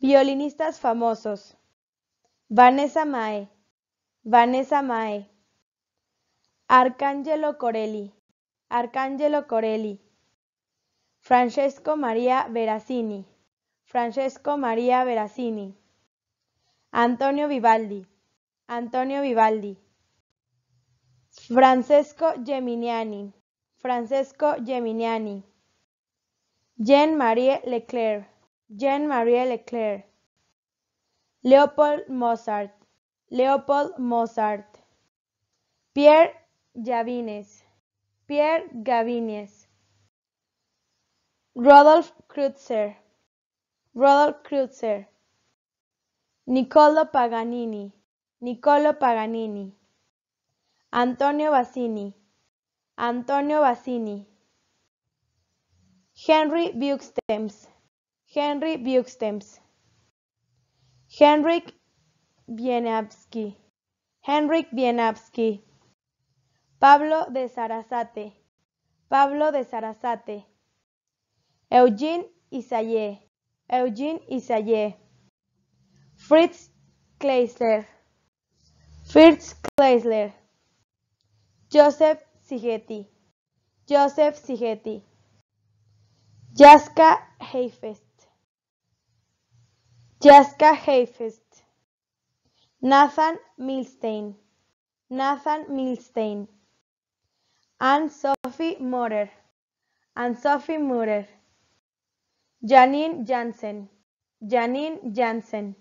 Violinistas famosos. Vanessa Mae. Vanessa Mae. Arcangelo Corelli. Arcangelo Corelli. Francesco Maria Veracini. Francesco Maria Veracini. Antonio Vivaldi. Antonio Vivaldi. Francesco Geminiani. Francesco Geminiani. Jean-Marie Leclerc. Jean-Marie Leclerc, Leopold Mozart, Leopold Mozart, Pierre Gavines, Pierre Gavines, Rodolf Kreutzer, Rodolf Kreutzer, Niccolo Paganini, Niccolo Paganini, Antonio Bassini, Antonio Bassini, Henry Buxtems, Henry Buxtems, Henrik Bienavsky, Henrik Bienavsky, Pablo de Sarasate, Pablo de Sarasate, Eugene Isayé, Eugene Isayé, Fritz Kleisler, Fritz Kleisler, Joseph Sigeti, Joseph Sigeti, Jaska Heifest. Jaska Heifest. Nathan Milstein, Nathan Milstein, Anne Sophie Murer, Anne Sophie Murer, Janine Jansen, Janine Jansen.